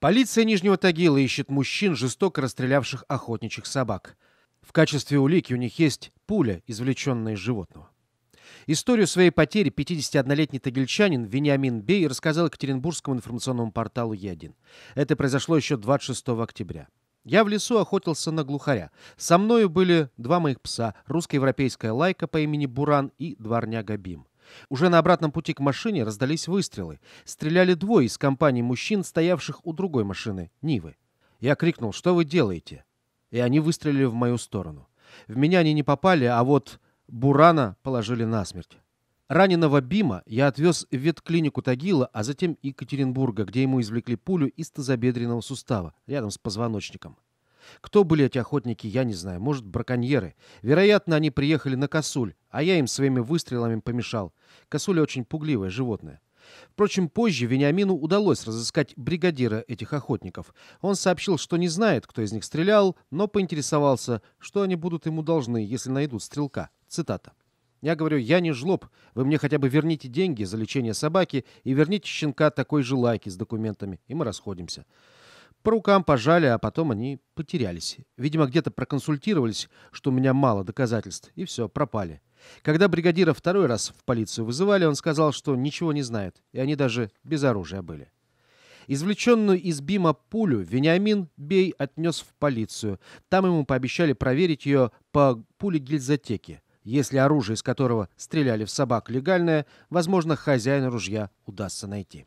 Полиция Нижнего Тагила ищет мужчин, жестоко расстрелявших охотничьих собак. В качестве улики у них есть пуля, извлеченная из животного. Историю своей потери 51-летний тагильчанин Вениамин Бей рассказал Екатеринбургскому информационному порталу «Е1». Это произошло еще 26 октября. Я в лесу охотился на глухаря. Со мною были два моих пса, русско-европейская лайка по имени Буран и дворняга Бим. Уже на обратном пути к машине раздались выстрелы. Стреляли двое из компании мужчин, стоявших у другой машины, Нивы. Я крикнул, что вы делаете? И они выстрелили в мою сторону. В меня они не попали, а вот Бурана положили насмерть. Раненого Бима я отвез в ветклинику Тагила, а затем Екатеринбурга, где ему извлекли пулю из тазобедренного сустава, рядом с позвоночником. Кто были эти охотники, я не знаю. Может, браконьеры. Вероятно, они приехали на косуль, а я им своими выстрелами помешал. Косуля очень пугливое животное. Впрочем, позже Вениамину удалось разыскать бригадира этих охотников. Он сообщил, что не знает, кто из них стрелял, но поинтересовался, что они будут ему должны, если найдут стрелка. Цитата. Я говорю, я не жлоб, вы мне хотя бы верните деньги за лечение собаки и верните щенка такой же лайки с документами, и мы расходимся. По рукам пожали, а потом они потерялись. Видимо, где-то проконсультировались, что у меня мало доказательств, и все, пропали. Когда бригадира второй раз в полицию вызывали, он сказал, что ничего не знает, и они даже без оружия были. Извлеченную из Бима пулю Вениамин Бей отнес в полицию. Там ему пообещали проверить ее по пуле гильзотеки. Если оружие, из которого стреляли в собак, легальное, возможно, хозяин ружья удастся найти.